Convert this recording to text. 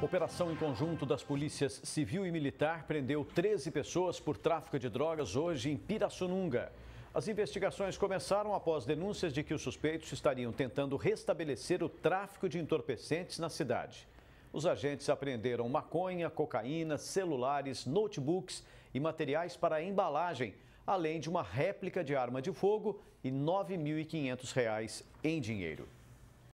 Operação em conjunto das polícias civil e militar prendeu 13 pessoas por tráfico de drogas hoje em Pirassununga. As investigações começaram após denúncias de que os suspeitos estariam tentando restabelecer o tráfico de entorpecentes na cidade. Os agentes apreenderam maconha, cocaína, celulares, notebooks e materiais para embalagem, além de uma réplica de arma de fogo e R$ 9.500 em dinheiro.